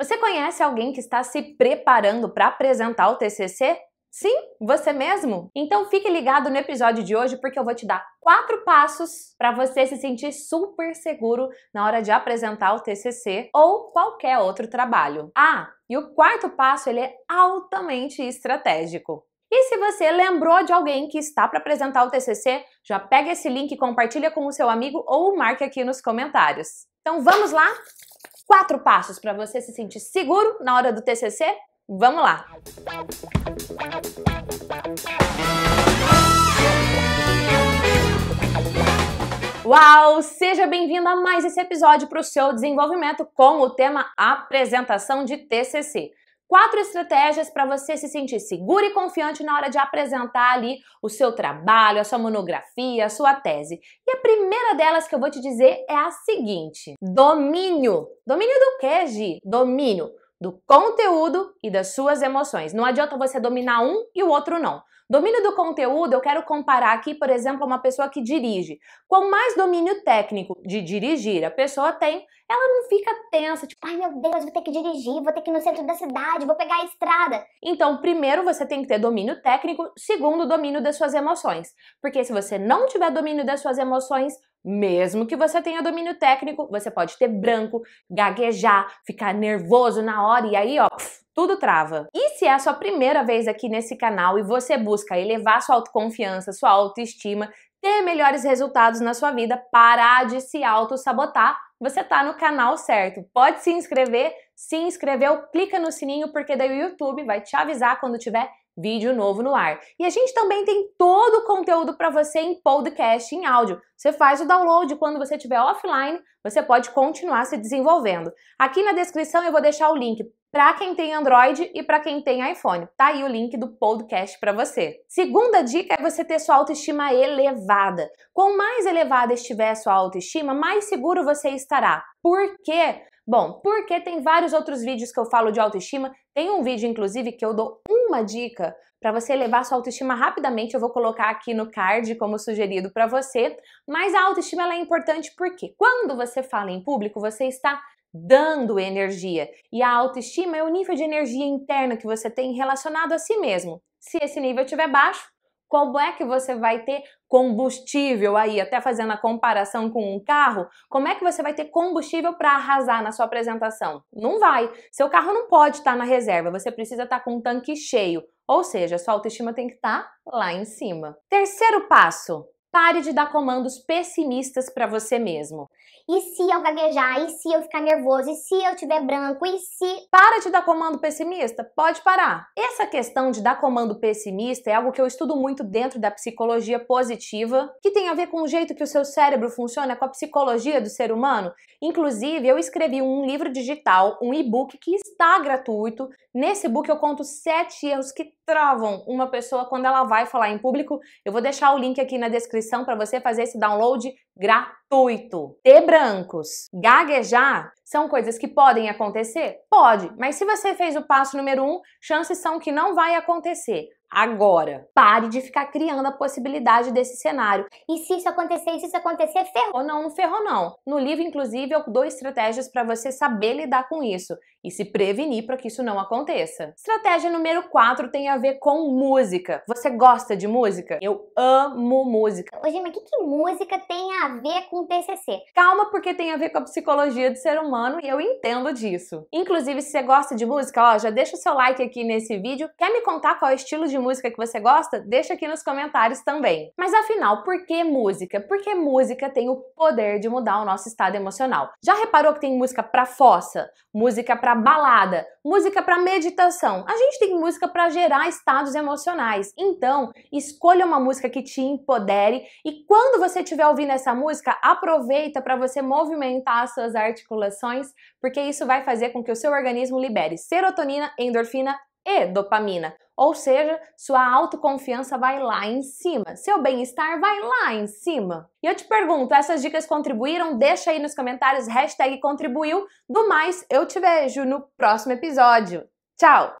Você conhece alguém que está se preparando para apresentar o TCC? Sim, você mesmo? Então fique ligado no episódio de hoje porque eu vou te dar quatro passos para você se sentir super seguro na hora de apresentar o TCC ou qualquer outro trabalho. Ah, e o quarto passo ele é altamente estratégico. E se você lembrou de alguém que está para apresentar o TCC, já pega esse link, compartilha com o seu amigo ou marque aqui nos comentários. Então vamos lá? quatro passos para você se sentir seguro na hora do TCC? Vamos lá! Uau! Seja bem-vindo a mais esse episódio para o seu desenvolvimento com o tema apresentação de TCC. Quatro estratégias para você se sentir seguro e confiante na hora de apresentar ali o seu trabalho, a sua monografia, a sua tese. E a primeira delas que eu vou te dizer é a seguinte: domínio. Domínio do que, Gi? Domínio do conteúdo e das suas emoções. Não adianta você dominar um e o outro não. Domínio do conteúdo, eu quero comparar aqui, por exemplo, uma pessoa que dirige. Quanto mais domínio técnico de dirigir a pessoa tem, ela não fica tensa, tipo, ai meu Deus, vou ter que dirigir, vou ter que ir no centro da cidade, vou pegar a estrada. Então, primeiro você tem que ter domínio técnico, segundo, domínio das suas emoções. Porque se você não tiver domínio das suas emoções, mesmo que você tenha domínio técnico, você pode ter branco, gaguejar, ficar nervoso na hora e aí, ó, pf, tudo trava. E se é a sua primeira vez aqui nesse canal e você busca elevar sua autoconfiança, sua autoestima, ter melhores resultados na sua vida, parar de se auto-sabotar, você tá no canal certo. Pode se inscrever, se inscreveu, clica no sininho, porque daí o YouTube vai te avisar quando tiver vídeo novo no ar. E a gente também tem todo o conteúdo para você em podcast, em áudio. Você faz o download quando você estiver offline, você pode continuar se desenvolvendo. Aqui na descrição eu vou deixar o link para quem tem Android e para quem tem iPhone. Tá aí o link do podcast para você. Segunda dica é você ter sua autoestima elevada. Quanto mais elevada estiver sua autoestima, mais seguro você estará. Por quê? Bom, porque tem vários outros vídeos que eu falo de autoestima. Tem um vídeo, inclusive, que eu dou uma dica para você elevar sua autoestima rapidamente, eu vou colocar aqui no card como sugerido para você. Mas a autoestima é importante porque quando você fala em público, você está dando energia. E a autoestima é o nível de energia interna que você tem relacionado a si mesmo. Se esse nível estiver baixo, como é que você vai ter combustível aí, até fazendo a comparação com um carro, como é que você vai ter combustível para arrasar na sua apresentação? Não vai. Seu carro não pode estar tá na reserva, você precisa estar tá com um tanque cheio. Ou seja, sua autoestima tem que estar tá lá em cima. Terceiro passo: pare de dar comandos pessimistas para você mesmo. E se eu gaguejar? E se eu ficar nervoso? E se eu tiver branco? E se. Para de dar comando pessimista. Pode parar. Essa questão de dar comando pessimista é algo que eu estudo muito dentro da psicologia positiva, que tem a ver com o jeito que o seu cérebro funciona, com a psicologia do ser humano. Inclusive, eu escrevi um livro digital, um e-book que está gratuito. Nesse book eu conto sete erros que travam uma pessoa quando ela vai falar em público. Eu vou deixar o link aqui na descrição para você fazer esse download gratuito. Ter brancos, gaguejar, são coisas que podem acontecer? Pode, mas se você fez o passo número um, chances são que não vai acontecer agora. Pare de ficar criando a possibilidade desse cenário. E se isso acontecer, se isso acontecer, ferrou. Não, não ferrou não. No livro, inclusive, eu dou estratégias para você saber lidar com isso e se prevenir para que isso não aconteça. Estratégia número 4 tem a ver com música. Você gosta de música? Eu amo música. Ô, Gima, o que, que música tem a ver com TCC? Calma, porque tem a ver com a psicologia do ser humano e eu entendo disso. Inclusive, se você gosta de música, ó, já deixa o seu like aqui nesse vídeo. Quer me contar qual é o estilo de música que você gosta, deixa aqui nos comentários também. Mas afinal, por que música? Porque música tem o poder de mudar o nosso estado emocional. Já reparou que tem música para fossa, música para balada, música para meditação? A gente tem música para gerar estados emocionais. Então, escolha uma música que te empodere e quando você estiver ouvindo essa música, aproveita para você movimentar as suas articulações, porque isso vai fazer com que o seu organismo libere serotonina, endorfina e dopamina. Ou seja, sua autoconfiança vai lá em cima, seu bem-estar vai lá em cima. E eu te pergunto, essas dicas contribuíram? Deixa aí nos comentários contribuiu. Do mais, eu te vejo no próximo episódio. Tchau!